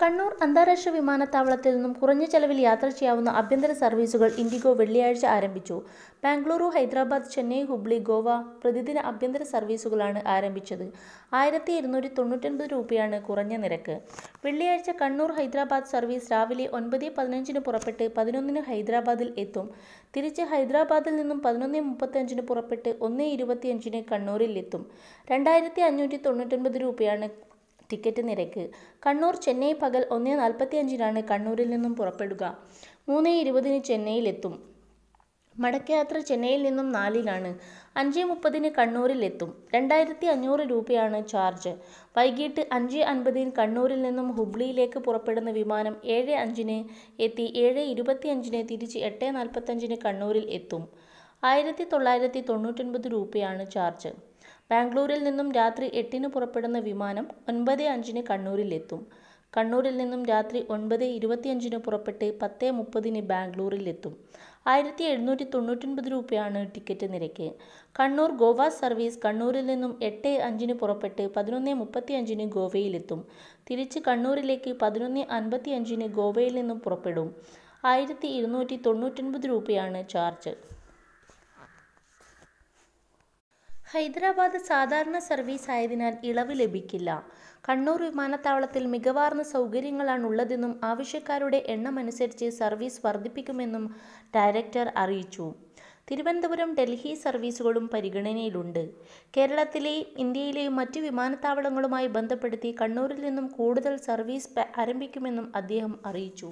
കണ്ണൂർ അന്താരാഷ്ട്ര വിമാനത്താവളത്തിൽ നിന്നും കുറഞ്ഞ ചെലവിൽ യാത്ര ചെയ്യാവുന്ന ആഭ്യന്തര സർവീസുകൾ ഇൻഡിഗോ വെള്ളിയാഴ്ച ആരംഭിച്ചു ബാംഗ്ലൂരു ഹൈദരാബാദ് ചെന്നൈ ഹുബ്ലി ഗോവ പ്രതിദിന ആഭ്യന്തര സർവീസുകളാണ് ആരംഭിച്ചത് ആയിരത്തി ഇരുന്നൂറ്റി തൊണ്ണൂറ്റൊൻപത് രൂപയാണ് കുറഞ്ഞ നിരക്ക് വെള്ളിയാഴ്ച കണ്ണൂർ ഹൈദരാബാദ് സർവീസ് രാവിലെ ഒൻപത് പതിനഞ്ചിന് പുറപ്പെട്ട് പതിനൊന്നിന് ഹൈദരാബാദിൽ എത്തും തിരിച്ച് ഹൈദരാബാദിൽ നിന്നും പതിനൊന്ന് മുപ്പത്തഞ്ചിന് പുറപ്പെട്ട് ഒന്ന് ഇരുപത്തിയഞ്ചിന് കണ്ണൂരിൽ എത്തും രണ്ടായിരത്തി അഞ്ഞൂറ്റി തൊണ്ണൂറ്റൊൻപത് രൂപയാണ് ടിക്കറ്റ് നിരക്ക് കണ്ണൂർ ചെന്നൈ പകൽ ഒന്ന് നാൽപ്പത്തി അഞ്ചിനാണ് കണ്ണൂരിൽ നിന്നും പുറപ്പെടുക മൂന്ന് ഇരുപതിന് ചെന്നൈയിലെത്തും മടക്കയാത്ര ചെന്നൈയിൽ നിന്നും നാലിനാണ് അഞ്ച് മുപ്പതിന് കണ്ണൂരിലെത്തും രണ്ടായിരത്തി അഞ്ഞൂറ് രൂപയാണ് ചാർജ് വൈകിട്ട് അഞ്ച് അൻപതിന് കണ്ണൂരിൽ നിന്നും ഹുബ്ലിയിലേക്ക് പുറപ്പെടുന്ന വിമാനം ഏഴ് അഞ്ചിന് എത്തി ഏഴ് ഇരുപത്തി അഞ്ചിന് തിരിച്ച് എട്ട് നാൽപ്പത്തഞ്ചിന് കണ്ണൂരിൽ എത്തും ആയിരത്തി തൊള്ളായിരത്തി തൊണ്ണൂറ്റൊൻപത് രൂപയാണ് ചാർജ് ബാംഗ്ലൂരിൽ നിന്നും രാത്രി എട്ടിന് പുറപ്പെടുന്ന വിമാനം ഒൻപത് അഞ്ചിന് കണ്ണൂരിലെത്തും കണ്ണൂരിൽ നിന്നും രാത്രി ഒൻപത് ഇരുപത്തിയഞ്ചിന് പുറപ്പെട്ട് പത്ത് മുപ്പതിന് ബാംഗ്ലൂരിലെത്തും ആയിരത്തി എഴുന്നൂറ്റി തൊണ്ണൂറ്റൊൻപത് രൂപയാണ് ടിക്കറ്റ് നിരക്ക് കണ്ണൂർ ഗോവ സർവീസ് കണ്ണൂരിൽ നിന്നും എട്ട് അഞ്ചിന് പുറപ്പെട്ട് പതിനൊന്ന് മുപ്പത്തി അഞ്ചിന് ഗോവയിലെത്തും തിരിച്ച് കണ്ണൂരിലേക്ക് പതിനൊന്ന് അൻപത്തി അഞ്ചിന് ഗോവയിൽ നിന്നും പുറപ്പെടും ആയിരത്തി ഇരുന്നൂറ്റി തൊണ്ണൂറ്റൊൻപത് രൂപയാണ് ചാർജ് ഹൈദരാബാദ് സാധാരണ സർവീസ് ആയതിനാൽ ഇളവ് ലഭിക്കില്ല കണ്ണൂർ വിമാനത്താവളത്തിൽ മികവാർന്ന സൗകര്യങ്ങളാണുള്ളതെന്നും ആവശ്യക്കാരുടെ എണ്ണമനുസരിച്ച് സർവീസ് വർദ്ധിപ്പിക്കുമെന്നും ഡയറക്ടർ അറിയിച്ചു തിരുവനന്തപുരം ഡൽഹി സർവീസുകളും പരിഗണനയിലുണ്ട് കേരളത്തിലെയും ഇന്ത്യയിലെയും മറ്റു വിമാനത്താവളങ്ങളുമായി ബന്ധപ്പെടുത്തി കണ്ണൂരിൽ നിന്നും കൂടുതൽ സർവീസ് ആരംഭിക്കുമെന്നും അദ്ദേഹം അറിയിച്ചു